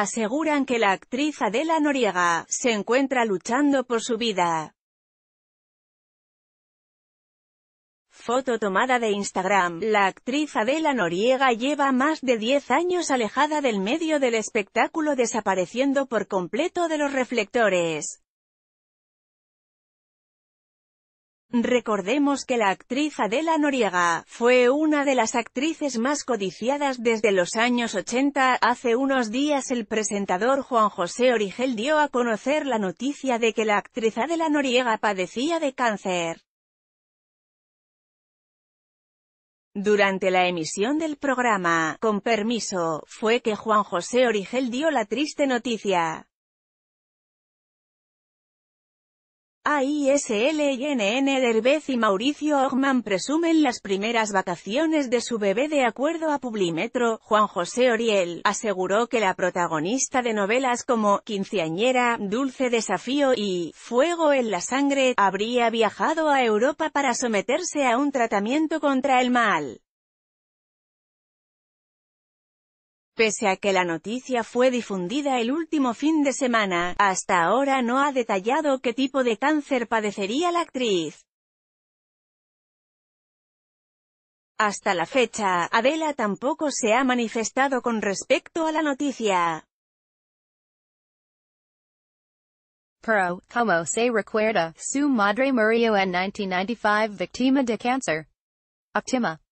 aseguran que la actriz Adela Noriega, se encuentra luchando por su vida. Foto tomada de Instagram, la actriz Adela Noriega lleva más de 10 años alejada del medio del espectáculo desapareciendo por completo de los reflectores. Recordemos que la actriz Adela Noriega, fue una de las actrices más codiciadas desde los años 80. Hace unos días el presentador Juan José Origel dio a conocer la noticia de que la actriz Adela Noriega padecía de cáncer. Durante la emisión del programa, con permiso, fue que Juan José Origel dio la triste noticia. AISL y NN Derbez y Mauricio Ogman presumen las primeras vacaciones de su bebé de acuerdo a Publimetro. Juan José Oriel aseguró que la protagonista de novelas como Quinceañera, Dulce Desafío y Fuego en la Sangre habría viajado a Europa para someterse a un tratamiento contra el mal. Pese a que la noticia fue difundida el último fin de semana, hasta ahora no ha detallado qué tipo de cáncer padecería la actriz. Hasta la fecha, Adela tampoco se ha manifestado con respecto a la noticia. Pro, como se recuerda, su madre murió en 1995 víctima de cáncer. Optima.